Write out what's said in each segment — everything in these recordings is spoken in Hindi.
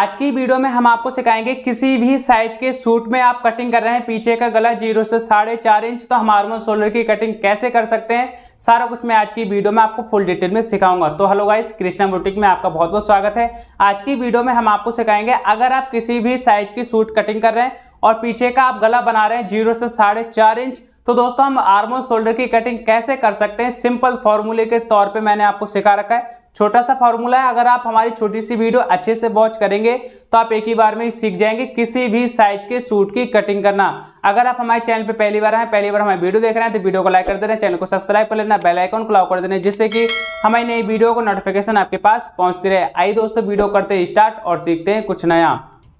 आज की वीडियो में हम आपको सिखाएंगे किसी भी साइज के सूट में आप कटिंग कर रहे हैं पीछे का गला जीरो से साढ़े चार इंच तो हम आर्मल शोल्डर की कटिंग कैसे कर सकते हैं सारा कुछ मैं आज की वीडियो में आपको फुल डिटेल में सिखाऊंगा तो हेलो गाइस कृष्णा बुटीक में आपका बहुत बहुत स्वागत है आज की वीडियो में हम आपको सिखाएंगे अगर आप किसी भी साइज की सूट कटिंग कर रहे हैं और पीछे का आप गला बना रहे हैं जीरो से साढ़े चार इंच तो दोस्तों हम आर्मो शोल्डर की कटिंग कैसे कर सकते हैं सिंपल फॉर्मूले के तौर पे मैंने आपको सिखा रखा है छोटा सा फॉर्मूला है अगर आप हमारी छोटी सी वीडियो अच्छे से वॉच करेंगे तो आप एक ही बार में सीख जाएंगे किसी भी साइज के सूट की कटिंग करना अगर आप हमारे चैनल पर पहली बार हैं पहली बार हमारी वीडियो देख रहे हैं तो वीडियो को लाइक कर देना चैनल को सब्सक्राइब कर लेना बेल आइकन को कर देना जिससे कि हमारी नई वीडियो को नोटिफिकेशन आपके पास पहुंचती रहे आई दोस्तों वीडियो करते स्टार्ट और सीखते हैं कुछ नया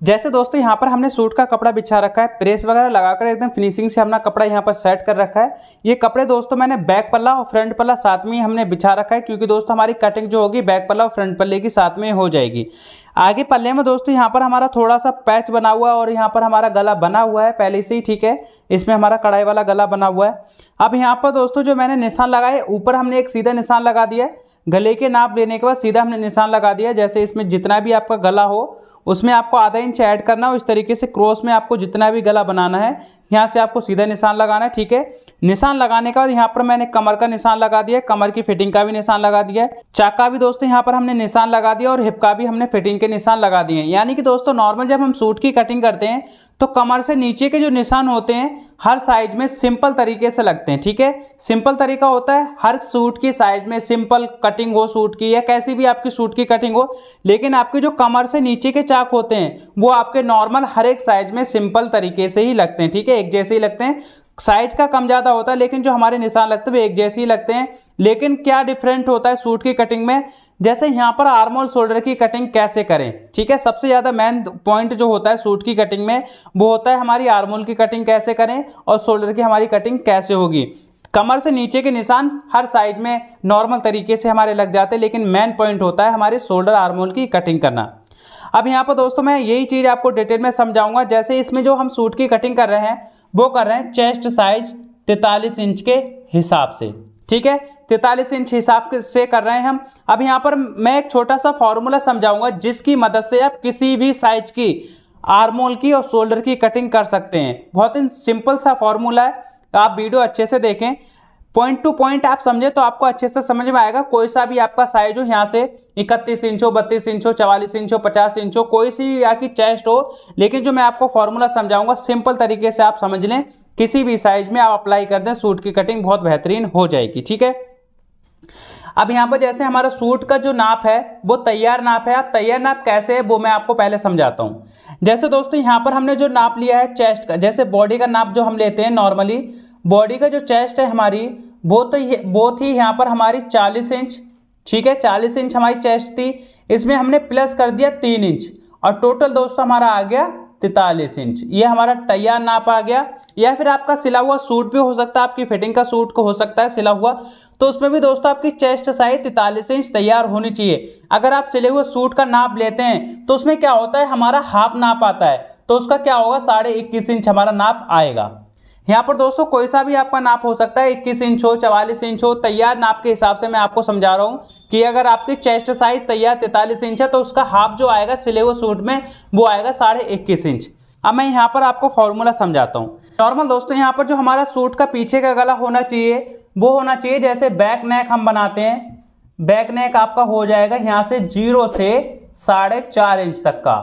जैसे दोस्तों यहाँ पर हमने सूट का कपड़ा बिछा रखा है प्रेस वगैरह लगाकर एकदम फिनिशिंग से अपना कपड़ा यहाँ पर सेट कर रखा है ये कपड़े दोस्तों मैंने बैक पल्ला और फ्रंट पल्ला साथ में ही हमने बिछा रखा है क्योंकि दोस्तों हमारी कटिंग जो होगी बैक पल्ला और फ्रंट पल्ले की साथ में हो जाएगी आगे पल्ले में दोस्तों यहाँ पर हमारा थोड़ा सा पैच बना हुआ है और यहाँ पर हमारा गला बना हुआ है पहले से ही ठीक है इसमें हमारा कढ़ाई वाला गला बना हुआ है अब यहाँ पर दोस्तों जो मैंने निशान लगाए ऊपर हमने एक सीधा निशान लगा दिया है गले के नाप लेने के बाद सीधा हमने निशान लगा दिया जैसे इसमें जितना भी आपका गला हो उसमें आपको आधा इंच ऐड करना है इस तरीके से क्रॉस में आपको जितना भी गला बनाना है यहाँ से आपको सीधा निशान लगाना है ठीक है निशान लगाने के बाद यहाँ पर मैंने कमर का निशान लगा दिया कमर की फिटिंग का भी निशान लगा दिया है चाक का भी दोस्तों यहाँ पर हमने निशान लगा दिया और हिप का भी हमने फिटिंग के निशान लगा दिए यानी कि दोस्तों नॉर्मल जब हम सूट की कटिंग करते हैं तो कमर से नीचे के जो निशान होते हैं हर साइज में सिंपल तरीके से लगते हैं ठीक है सिंपल तरीका होता है हर सूट की साइज में सिंपल कटिंग हो सूट की या कैसी भी आपकी सूट की कटिंग हो लेकिन आपके जो कमर से नीचे के चाक होते हैं वो आपके नॉर्मल हर एक साइज में सिंपल तरीके से ही लगते हैं ठीक है एक जैसे ही लगते हैं साइज का कम ज़्यादा होता है लेकिन जो हमारे निशान लगते हैं वो एक जैसे ही लगते हैं लेकिन क्या डिफरेंट होता है सूट की कटिंग में जैसे यहाँ पर आर्मोल शोल्डर की कटिंग कैसे करें ठीक है सबसे ज़्यादा मेन पॉइंट जो होता है सूट की कटिंग में वो होता है हमारी आर्मोल की कटिंग कैसे करें और शोल्डर की हमारी कटिंग कैसे होगी कमर से नीचे के निशान हर साइज में नॉर्मल तरीके से हमारे लग जाते हैं लेकिन मेन पॉइंट होता है हमारे शोल्डर आर्मोल की कटिंग करना अब यहाँ पर दोस्तों मैं यही चीज़ आपको डिटेल में समझाऊंगा जैसे इसमें जो हम सूट की कटिंग कर रहे हैं वो कर रहे हैं चेस्ट साइज तैतालीस इंच के हिसाब से ठीक है तैतालीस इंच हिसाब से कर रहे हैं हम अब यहाँ पर मैं एक छोटा सा फॉर्मूला समझाऊंगा जिसकी मदद से आप किसी भी साइज की आर्मोल की और शोल्डर की कटिंग कर सकते हैं बहुत ही सिंपल सा फॉर्मूला है आप वीडियो अच्छे से देखें पॉइंट टू पॉइंट आप समझे तो आपको अच्छे से समझ में आएगा कोई सा भी आपका साइज हो यहाँ से इकतीस इंच हो बत्तीस इंच हो चवालीस इंच हो पचास इंच हो कोई सी आपकी चेस्ट हो लेकिन जो मैं आपको फॉर्मूला समझाऊंगा सिंपल तरीके से आप समझ लें किसी भी साइज में आप अप्लाई कर दें सूट की कटिंग बहुत बेहतरीन हो जाएगी ठीक है अब यहाँ पर जैसे हमारा सूट का जो नाप है वो तैयार नाप है आप तैयार नाप कैसे है वो मैं आपको पहले समझाता हूँ जैसे दोस्तों यहाँ पर हमने जो नाप लिया है चेस्ट का जैसे बॉडी का नाप जो हम लेते हैं नॉर्मली बॉडी का जो चेस्ट है हमारी वो तो वो थी यहाँ पर हमारी चालीस इंच ठीक है चालीस इंच हमारी चेस्ट थी इसमें हमने प्लस कर दिया तीन इंच और टोटल दोस्तों हमारा आ गया तैतालीस इंच ये हमारा टैया नाप आ गया या फिर आपका सिला हुआ सूट भी हो सकता है आपकी फिटिंग का सूट को हो सकता है सिला हुआ तो उसमें भी दोस्तों आपकी चेस्ट साइज तैतालीस इंच तैयार होनी चाहिए अगर आप सिले हुए सूट का नाप लेते हैं तो उसमें क्या होता है हमारा हाफ नाप आता है तो उसका क्या होगा साढ़े इक्कीस इंच हमारा नाप आएगा यहाँ पर दोस्तों कोई सा भी आपका नाप हो सकता है इक्कीस इंच हो चवालीस इंच हो तैयार नाप के हिसाब से मैं आपको समझा रहा हूँ कि अगर आपकी चेस्ट साइज तैयार तैतालीस इंच है तो उसका हाफ जो आएगा सिले हुए सूट में वो आएगा साढ़े इक्कीस इंच अब मैं यहाँ पर आपको फॉर्मूला समझाता हूँ नॉर्मल दोस्तों यहाँ पर जो हमारा सूट का पीछे का गला होना चाहिए वो होना चाहिए जैसे बैक नेक हम बनाते हैं बैक नेक आपका हो जाएगा यहाँ से जीरो से साढ़े चार इंच तक का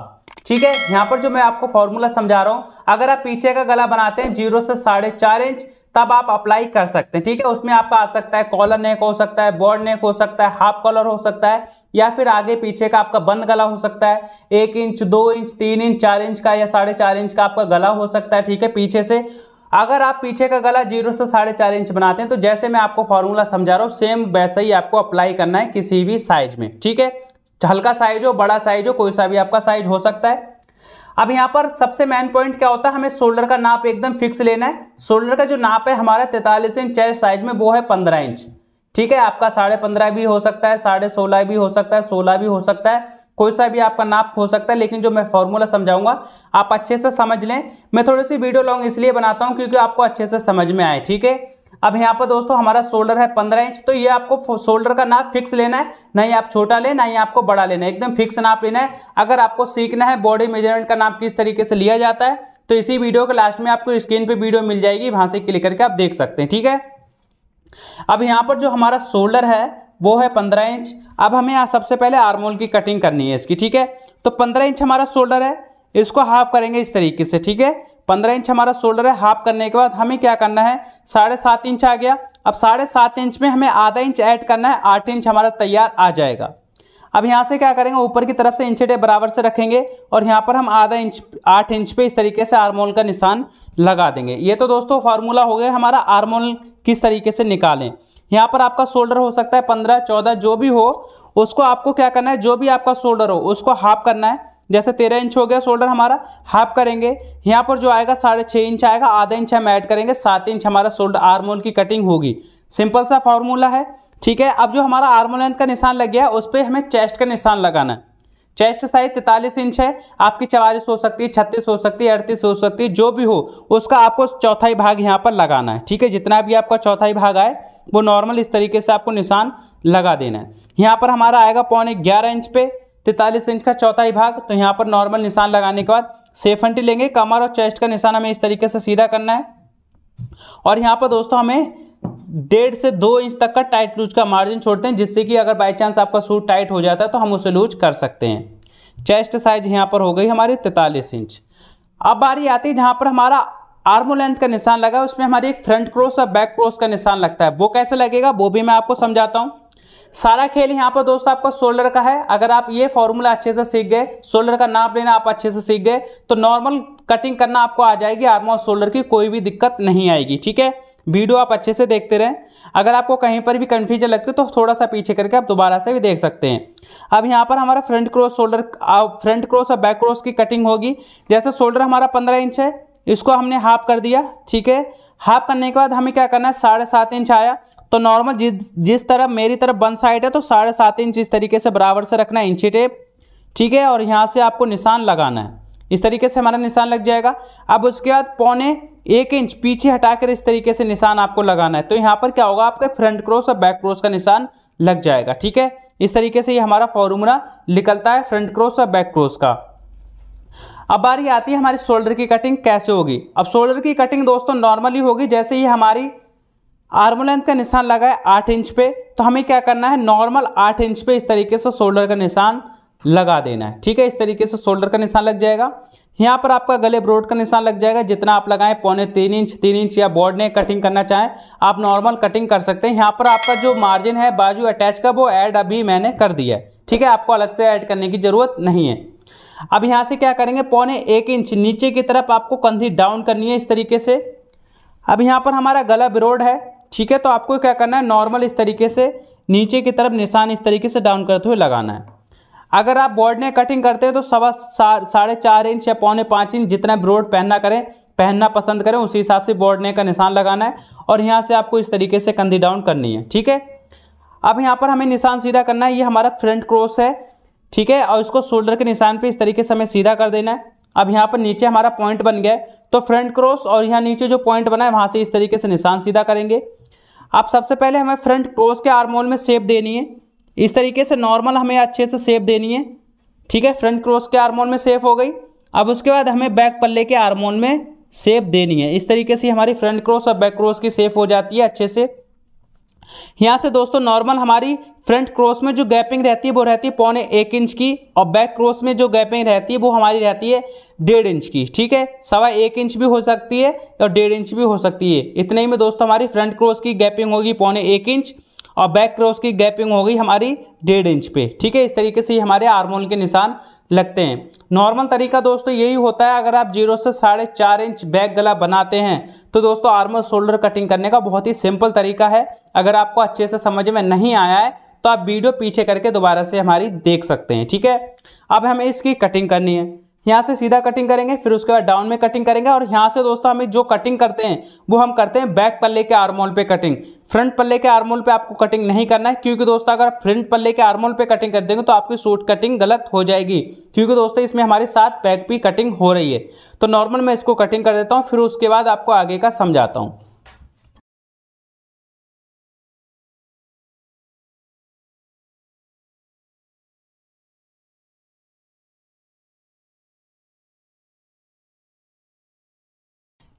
ठीक है यहाँ पर जो मैं आपको फॉर्मूला समझा रहा हूँ अगर आप पीछे का गला बनाते हैं जीरो से साढ़े चार इंच तब आप अप्लाई कर सकते हैं ठीक है उसमें आपका आ सकता है कॉलर नेक हो सकता है बॉर्ड नेक हो सकता है हाफ कॉलर हो सकता है या फिर आगे पीछे का आपका बंद गला हो सकता है एक इंच दो इंच तीन इंच चार इंच का या साढ़े चार इंच का आपका गला हो सकता है ठीक है पीछे से अगर आप पीछे का गला जीरो से साढ़े चार इंच बनाते हैं तो जैसे मैं आपको फॉर्मूला समझा रहा हूँ सेम वैसा ही आपको अप्लाई करना है किसी भी साइज में ठीक है हल्का साइज हो बड़ा साइज हो कोई सा भी आपका साइज हो सकता है अब यहाँ पर सबसे मेन पॉइंट क्या होता है हमें शोल्डर का नाप एकदम फिक्स लेना है शोल्डर का जो नाप है हमारा तैतालीस इंच चेस्ट साइज में वो है पंद्रह इंच ठीक है आपका साढ़े पंद्रह भी हो सकता है साढ़े सोलह भी हो सकता है सोलह भी हो सकता है कोई सा भी आपका नाप हो सकता है लेकिन जो मैं फॉर्मूला समझाऊंगा आप अच्छे से समझ लें मैं थोड़ी सी वीडियो लॉन्ग इसलिए बनाता हूँ क्योंकि आपको अच्छे से समझ में आए ठीक है अब यहाँ पर दोस्तों हमारा शोल्डर है पंद्रह इंच तो ये आपको शोल्डर का नाप फिक्स लेना है ना ही आप छोटा लें ना ही आपको बड़ा लेना है एकदम फिक्स नाप लेना है अगर आपको सीखना है बॉडी मेजरमेंट का नाप किस तरीके से लिया जाता है तो इसी वीडियो के लास्ट में आपको स्क्रीन पे वीडियो मिल जाएगी वहां से क्लिक करके आप देख सकते हैं ठीक है अब यहाँ पर जो हमारा शोल्डर है वो है पंद्रह इंच अब हमें यहाँ सबसे पहले आर्मोल की कटिंग करनी है इसकी ठीक है तो पंद्रह इंच हमारा शोल्डर है इसको हाफ करेंगे इस तरीके से ठीक है पंद्रह इंच हमारा शोल्डर है हाफ करने के बाद हमें क्या करना है साढ़े सात इंच आ गया अब साढ़े सात इंच में हमें आधा इंच ऐड करना है आठ इंच हमारा तैयार आ जाएगा अब यहाँ से क्या करेंगे ऊपर की तरफ से डे बराबर से रखेंगे और यहाँ पर हम आधा इंच आठ इंच पे इस तरीके से आर्मोल का निशान लगा देंगे ये तो दोस्तों फार्मूला हो गया हमारा आर्मोल किस तरीके से निकालें यहाँ पर आपका शोल्डर हो सकता है पंद्रह चौदह जो भी हो उसको आपको क्या करना है जो भी आपका शोल्डर हो उसको हाफ करना है जैसे तेरह इंच हो गया शोल्डर हमारा हाफ करेंगे यहाँ पर जो आएगा साढ़े छः इंच आएगा आधा इंच हम ऐड करेंगे सात इंच हमारा शोल्डर आर्मोल की कटिंग होगी सिंपल सा फॉर्मूला है ठीक है अब जो हमारा आर्मोल लेंथ का निशान लग गया है उस पर हमें चेस्ट का निशान लगाना है चेस्ट साइज तैतालीस इंच है आपकी चवालीस हो सकती है छत्तीस हो सकती है अड़तीस हो सकती है जो भी हो उसका आपको चौथाई भाग यहाँ पर लगाना है ठीक है जितना भी आपका चौथाई भाग आए वो नॉर्मल इस तरीके से आपको निशान लगा देना है यहाँ पर हमारा आएगा पौने ग्यारह इंच पे तैतालीस इंच का चौथाई भाग तो यहाँ पर नॉर्मल निशान लगाने के बाद सेफंटी लेंगे कमर और चेस्ट का निशान हमें इस तरीके से सीधा करना है और यहाँ पर दोस्तों हमें डेढ़ से दो इंच तक का टाइट लूज का मार्जिन छोड़ते हैं जिससे कि अगर बाई चांस आपका सूट टाइट हो जाता है तो हम उसे लूज कर सकते हैं चेस्ट साइज यहाँ पर हो गई हमारी तैतालीस इंच अब बारी आती है जहाँ पर हमारा आर्मो लेंथ का निशान लगा उसमें हमारी एक फ्रंट क्रॉस और बैक क्रॉस का निशान लगता है वो कैसे लगेगा वो भी मैं आपको समझाता हूँ सारा खेल यहाँ पर दोस्तों आपका सोल्डर का है अगर आप ये फॉर्मूला अच्छे से सीख गए सोल्डर का नाप लेना आप अच्छे से सीख गए तो नॉर्मल कटिंग करना आपको आ जाएगी आर्म और शोल्डर की कोई भी दिक्कत नहीं आएगी ठीक है वीडियो आप अच्छे से देखते रहें अगर आपको कहीं पर भी कन्फ्यूजन लगती है तो थोड़ा सा पीछे करके आप दोबारा से भी देख सकते हैं अब यहाँ पर हमारा front cross shoulder front cross और बैक क्रॉस की कटिंग होगी जैसे शोल्डर हमारा पंद्रह इंच है इसको हमने हाफ कर दिया ठीक है हाफ करने के बाद हमें क्या करना है साढ़े सात इंच आया तो नॉर्मल जिस जिस तरफ मेरी तरफ वन साइड है तो साढ़े सात इंच इस तरीके से बराबर से रखना है इंची टेप ठीक है और यहाँ से आपको निशान लगाना है इस तरीके से हमारा निशान लग जाएगा अब उसके बाद पौने एक इंच पीछे हटाकर इस तरीके से निशान आपको लगाना है तो यहाँ पर क्या होगा आपका फ्रंट क्रॉस और बैक क्रॉस का निशान लग जाएगा ठीक है इस तरीके से ये हमारा फॉर्मूला निकलता है फ्रंट क्रॉस और बैक क्रॉस का अब बारी आती है हमारी शोल्डर की कटिंग कैसे होगी अब शोल्डर की कटिंग दोस्तों नॉर्मली होगी जैसे ही हमारी आर्म लेंथ का निशान लगा है आठ इंच पे तो हमें क्या करना है नॉर्मल आठ इंच पे इस तरीके से शोल्डर का निशान लगा देना है ठीक है इस तरीके से शोल्डर का निशान लग जाएगा यहाँ पर आपका गले ब्रोड का निशान लग जाएगा जितना आप लगाएं पौने तीन इंच तीन इंच या बॉर्ड ने कटिंग करना चाहें आप नॉर्मल कटिंग कर सकते हैं यहाँ पर आपका जो मार्जिन है बाजू अटैच का वो ऐड अभी मैंने कर दिया है ठीक है आपको अलग से ऐड करने की ज़रूरत नहीं है अब यहाँ से क्या करेंगे पौने एक इंच नीचे की तरफ आपको कंधी डाउन करनी है इस तरीके से अब यहाँ पर हमारा गला ब्रोड है ठीक है तो आपको क्या करना है नॉर्मल इस तरीके से नीचे की तरफ निशान इस तरीके से डाउन करते हुए लगाना है अगर आप बॉर्ड ने कटिंग करते हैं तो सवा साढ़े चार इंच या पौने पाँच इंच जितना ब्रोड पहनना करें पहनना पसंद करें उसी हिसाब से बॉर्ड ने का निशान लगाना है और यहाँ से आपको इस तरीके से कंधी डाउन करनी है ठीक है अब यहाँ पर हमें निशान सीधा करना है ये हमारा फ्रंट क्रॉस है ठीक है और इसको शोल्डर के निशान पर इस तरीके से हमें सीधा कर देना है अब यहाँ पर नीचे हमारा पॉइंट बन गया तो फ्रंट क्रॉस और यहाँ नीचे जो पॉइंट बना है वहाँ से इस तरीके से निशान सीधा करेंगे अब सबसे पहले हमें फ्रंट क्रॉस के आर्मोल में सेप देनी है इस तरीके से नॉर्मल हमें अच्छे से सेप देनी है ठीक है फ्रंट क्रॉस के आर्मोल में सेफ हो गई अब उसके बाद हमें बैक पल्ले के आर्मोल में सेप देनी है इस तरीके से हमारी फ्रंट क्रॉस और बैक क्रॉस की सेफ हो जाती है अच्छे से यहाँ से दोस्तों नॉर्मल हमारी फ्रंट क्रॉस में जो गैपिंग रहती है वो रहती है पौने एक इंच की और बैक क्रॉस में जो गैपिंग रहती है वो हमारी रहती है डेढ़ इंच की ठीक है सवा एक इंच भी हो सकती है और डेढ़ इंच भी हो सकती है इतने ही में दोस्तों हमारी फ्रंट क्रॉस की गैपिंग होगी पौने एक इंच और बैक क्रॉस की गैपिंग होगी हमारी डेढ़ इंच पे ठीक है इस तरीके से हमारे हारमोन के निशान लगते हैं नॉर्मल तरीका दोस्तों यही होता है अगर आप जीरो से साढ़े चार इंच बैक गला बनाते हैं तो दोस्तों आर्मल शोल्डर कटिंग करने का बहुत ही सिंपल तरीका है अगर आपको अच्छे से समझ में नहीं आया है तो आप वीडियो पीछे करके दोबारा से हमारी देख सकते हैं ठीक है अब हमें इसकी कटिंग करनी है यहाँ से सीधा कटिंग करेंगे फिर उसके बाद डाउन में कटिंग करेंगे और यहाँ से दोस्तों हमें जो कटिंग करते हैं वो हम करते हैं बैक पल्ले के आर्मोल पे कटिंग फ्रंट पल्ले के आर्मोल पे आपको कटिंग नहीं करना है क्योंकि दोस्तों अगर फ्रंट पल्ले के आर्मोल पे कटिंग कर देंगे तो आपकी सूट कटिंग गलत हो जाएगी क्योंकि दोस्तों इसमें हमारे साथ बैक भी कटिंग हो रही है तो नॉर्मल मैं इसको कटिंग कर देता हूँ फिर उसके बाद आपको आगे का समझाता हूँ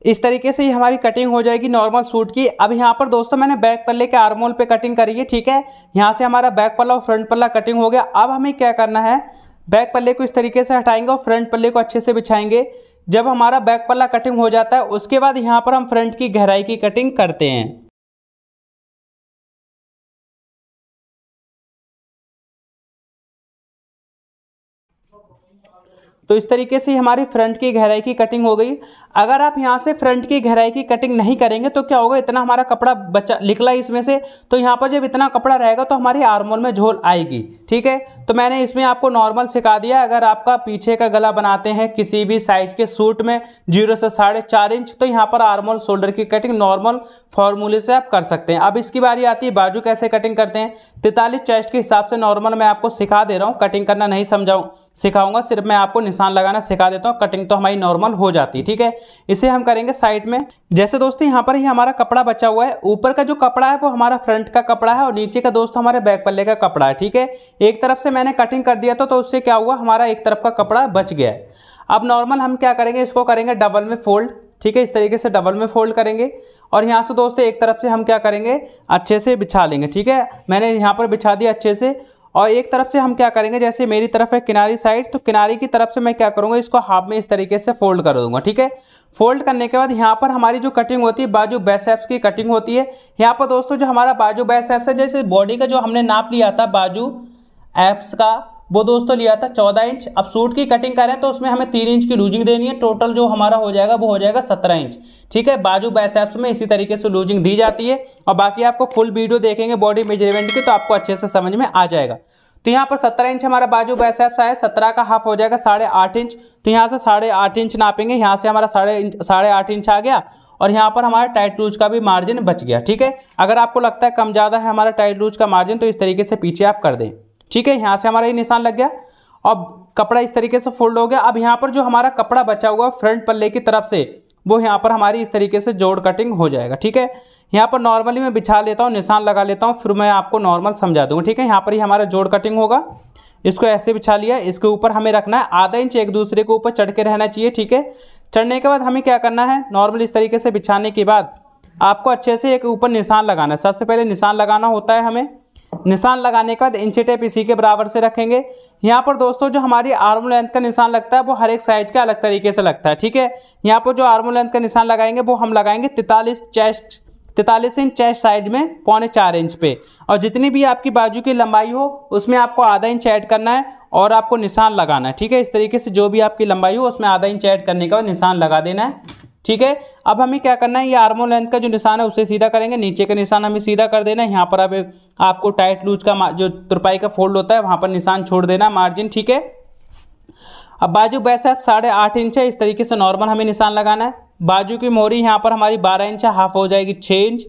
इस तरीके से हमारी कटिंग हो जाएगी नॉर्मल सूट की अब यहाँ पर दोस्तों मैंने बैक पल्ले के आर्मोल पे कटिंग करी है ठीक है यहाँ से हमारा बैक पल्ला और फ्रंट पल्ला कटिंग हो गया अब हमें क्या करना है बैक पल्ले को इस तरीके से हटाएंगे और फ्रंट पल्ले को अच्छे से बिछाएंगे जब हमारा बैक पल्ला कटिंग हो जाता है उसके बाद यहाँ पर हम फ्रंट की गहराई की कटिंग करते हैं तो इस तरीके से हमारी फ्रंट की गहराई की कटिंग हो गई अगर आप यहाँ से फ्रंट की गहराई की कटिंग नहीं करेंगे तो क्या होगा इतना हमारा कपड़ा बचा निकला इसमें से तो यहाँ पर जब इतना कपड़ा रहेगा तो हमारी आर्मोल में झोल आएगी ठीक है तो मैंने इसमें आपको नॉर्मल सिखा दिया अगर आपका पीछे का गला बनाते हैं किसी भी साइज के सूट में जीरो से साढ़े चार इंच तो यहाँ पर आर्मोल शोल्डर की कटिंग नॉर्मल फॉर्मूले से आप कर सकते हैं अब इसकी बारी आती है बाजू कैसे कटिंग करते हैं तैतालीस चेस्ट के हिसाब से नॉर्मल मैं आपको सिखा दे रहा हूँ कटिंग करना नहीं समझाऊँ सिखाऊंगा सिर्फ मैं आपको निशान लगाना सिखा देता हूँ कटिंग तो हमारी नॉर्मल हो जाती है ठीक है इसे हम करेंगे साइड में जैसे दोस्तों यहाँ पर ही हमारा कपड़ा बचा हुआ है ऊपर का जो कपड़ा है वो हमारा फ्रंट का कपड़ा है और नीचे का दोस्तों हमारे बैक पल्ले का कपड़ा है ठीक है एक तरफ से मैंने कटिंग कर दिया था तो उससे क्या हुआ हमारा एक तरफ का कपड़ा बच गया अब नॉर्मल हम क्या करेंगे इसको करेंगे डबल में फोल्ड ठीक है इस तरीके से डबल में फोल्ड करेंगे और यहाँ से दोस्तों एक तरफ से हम क्या करेंगे अच्छे से बिछा लेंगे ठीक है मैंने यहाँ पर बिछा दिया अच्छे से और एक तरफ से हम क्या करेंगे जैसे मेरी तरफ है किनारी साइड तो किनारी की तरफ से मैं क्या करूँगा इसको हाफ में इस तरीके से फोल्ड कर दूंगा ठीक है फोल्ड करने के बाद यहाँ पर हमारी जो कटिंग होती है बाजू बैसेप्स की कटिंग होती है यहाँ पर दोस्तों जो हमारा बाजू बैसेप्स है जैसे बॉडी का जो हमने नाप लिया था बाजू एप्स का वो दोस्तों तो लिया था चौदह इंच अब सूट की कटिंग करें तो उसमें हमें तीन इंच की लूजिंग देनी है टोटल जो हमारा हो जाएगा वो हो जाएगा सत्रह इंच ठीक है बाजू बैसेप्स में इसी तरीके से लूजिंग दी जाती है और बाकी आपको फुल वीडियो देखेंगे बॉडी मेजरमेंट की तो आपको अच्छे से समझ में आ जाएगा तो यहाँ पर सत्रह इंच हमारा बाजू बैसेप्स आया सत्रह का हाफ हो जाएगा साढ़े आठ इंच तो यहाँ से साढ़े आठ इंच नापेंगे यहाँ से हमारा साढ़े इंच साढ़े आठ इंच आ गया और यहाँ पर हमारा टाइट लूज का भी मार्जिन बच गया ठीक है अगर आपको लगता है कम ज़्यादा है हमारा टाइट लूज का मार्जिन तो इस तरीके से पीछे आप कर दें ठीक है यहाँ से हमारा ये निशान लग गया अब कपड़ा इस तरीके से फोल्ड हो गया अब यहाँ पर जो हमारा कपड़ा बचा हुआ फ्रंट पल्ले की तरफ से वो यहाँ पर हमारी इस तरीके से जोड़ कटिंग हो जाएगा ठीक है यहाँ पर नॉर्मली मैं बिछा लेता हूँ निशान लगा लेता हूँ फिर मैं आपको नॉर्मल समझा दूँगा ठीक है यहाँ पर ही हमारा जोड़ कटिंग होगा इसको ऐसे बिछा लिया इसके ऊपर हमें रखना है आधा इंच एक दूसरे के ऊपर चढ़ के रहना चाहिए ठीक है चढ़ने के बाद हमें क्या करना है नॉर्मल इस तरीके से बिछाने के बाद आपको अच्छे से एक ऊपर निशान लगाना है सबसे पहले निशान लगाना होता है हमें निशान लगाने के बाद इंची टेप इसी के बराबर से रखेंगे यहाँ पर दोस्तों जो हमारी आर्म लेंथ का निशान लगता है वो हर एक साइज का अलग तरीके से लगता है ठीक है यहाँ पर जो आर्म लेंथ का निशान लगाएंगे वो हम लगाएंगे तैतालीस चेस्ट तैतालीस इंच चेस्ट साइज में पौने चार इंच पे और जितनी भी आपकी बाजू की लंबाई हो उसमें आपको आधा इंच ऐड करना है और आपको निशान लगाना है ठीक है इस तरीके से जो भी आपकी लंबाई हो उसमें आधा इंच ऐड करने के बाद निशान लगा देना है ठीक है अब हमें क्या करना है ये आर्मो लेंथ का जो निशान है उसे सीधा करेंगे नीचे का निशान हमें सीधा कर देना है यहाँ पर अब आपको टाइट लूज का जो तुरपाई का फोल्ड होता है वहाँ पर निशान छोड़ देना मार्जिन ठीक है अब बाजू वैसे साढ़े आठ इंच है इस तरीके से नॉर्मल हमें निशान लगाना है बाजू की मोरी यहाँ पर हमारी बारह इंच हाफ हो जाएगी छः इंच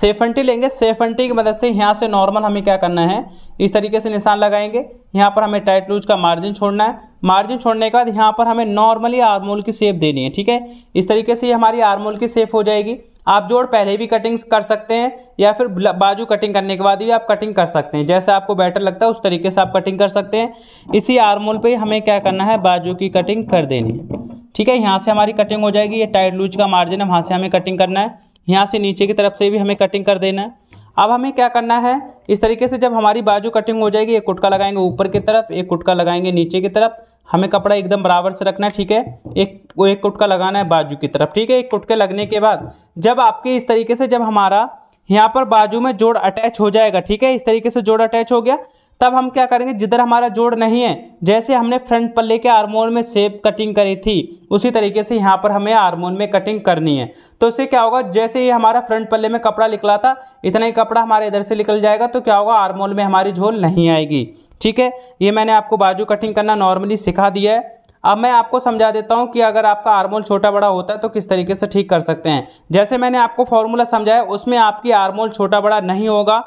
सेफंटी लेंगे सेफंटी की मदद से यहाँ से नॉर्मल हमें क्या करना है इस तरीके से निशान लगाएंगे यहाँ पर हमें टाइट लूज का मार्जिन छोड़ना है मार्जिन छोड़ने के बाद यहाँ पर हमें नॉर्मली आर्मोल की सेप देनी है ठीक है इस तरीके से ये हमारी आर्मोल की सेप हो जाएगी आप जोड़ पहले भी कटिंग्स कर सकते हैं या फिर बाजू कटिंग करने के बाद भी आप कटिंग कर सकते हैं जैसे आपको बेटर लगता है उस तरीके से आप कटिंग कर सकते हैं इसी आर्मोल पर हमें क्या करना है बाजू की कटिंग कर देनी है ठीक है यहाँ से हमारी कटिंग हो जाएगी ये टाइट लूज का मार्जिन है वहाँ से हमें कटिंग करना है यहाँ से नीचे की तरफ से भी हमें कटिंग कर देना है अब हमें क्या करना है इस तरीके से जब हमारी बाजू कटिंग हो जाएगी एक कुटका लगाएंगे ऊपर की तरफ एक कुटका लगाएंगे नीचे की तरफ हमें कपड़ा एकदम बराबर से रखना है ठीक है एक वो एक कुटका लगाना है बाजू की तरफ ठीक है एक कुटके लगने के बाद जब आपके इस तरीके से जब हमारा यहाँ पर बाजू में जोड़ अटैच हो जाएगा ठीक है इस तरीके से जोड़ अटैच हो गया तब हम क्या करेंगे जिधर हमारा जोड़ नहीं है जैसे हमने फ्रंट पल्ले के आर्मोन में सेप कटिंग करी थी उसी तरीके से यहाँ पर हमें आर्मोन में कटिंग करनी है तो इससे क्या होगा जैसे ये हमारा फ्रंट पल्ले में कपड़ा निकला था इतना ही कपड़ा हमारे इधर से निकल जाएगा तो क्या होगा आर्मोन में हमारी झोल नहीं आएगी ठीक है ये मैंने आपको बाजू कटिंग करना नॉर्मली सिखा दिया है अब मैं आपको समझा देता हूँ कि अगर आपका आरमोल छोटा बड़ा होता है तो किस तरीके से ठीक कर सकते हैं जैसे मैंने आपको फॉर्मूला समझाया उसमें आपकी आरमोल छोटा बड़ा नहीं होगा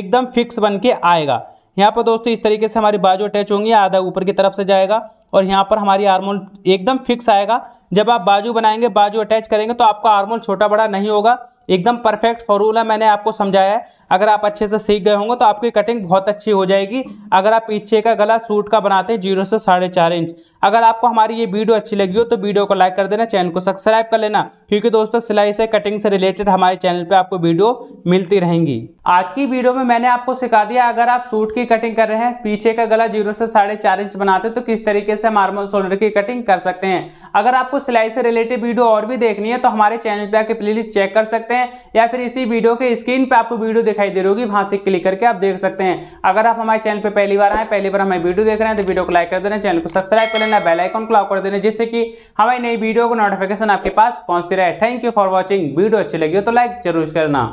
एकदम फिक्स बन के आएगा यहाँ पर दोस्तों इस तरीके से हमारी बाजू अटैच होंगी आधा ऊपर की तरफ से जाएगा और यहाँ पर हमारी हारमोन एकदम फिक्स आएगा जब आप बाजू बनाएंगे बाजू अटैच करेंगे तो आपका हारमोन छोटा बड़ा नहीं होगा एकदम परफेक्ट फॉर्मूला मैंने आपको समझाया है अगर आप अच्छे से सीख गए होंगे तो आपकी कटिंग बहुत अच्छी हो जाएगी अगर आप पीछे का गला सूट का बनाते हैं जीरो से साढ़े चार इंच अगर आपको हमारी ये वीडियो अच्छी लगी हो तो वीडियो को लाइक कर देना चैनल को सब्सक्राइब कर लेना क्योंकि दोस्तों सिलाई से कटिंग से रिलेटेड हमारे चैनल पर आपको वीडियो मिलती रहेंगी आज की वीडियो में मैंने आपको सिखा दिया अगर आप सूट की कटिंग कर रहे हैं पीछे का गला जीरो से साढ़े इंच बनाते तो किस तरीके से हम हार्मोन सोलर की कटिंग कर सकते हैं अगर आपको सिलाई से रिलेटेड वीडियो और भी देखनी है तो हमारे चैनल पर आके प्लेलिस्ट चेक कर सकते हैं या फिर इसी वीडियो के स्क्रीन पर आपको वीडियो दिखाई दे रही होगी वहाँ से क्लिक करके आप देख सकते हैं अगर आप हमारे चैनल पर पहली बार आए पहली बार हमारी वीडियो देख रहे हैं तो वीडियो को लाइक कर देना चैनल को सब्सक्राइब कर लेना बेलाइकॉन को लॉक कर देना जिससे कि हमारी नई वीडियो को नोटिफिकेशन आपके पास पहुँचती रहे thank you for watching video अच्छी लगी हो तो लाइक जरूर करना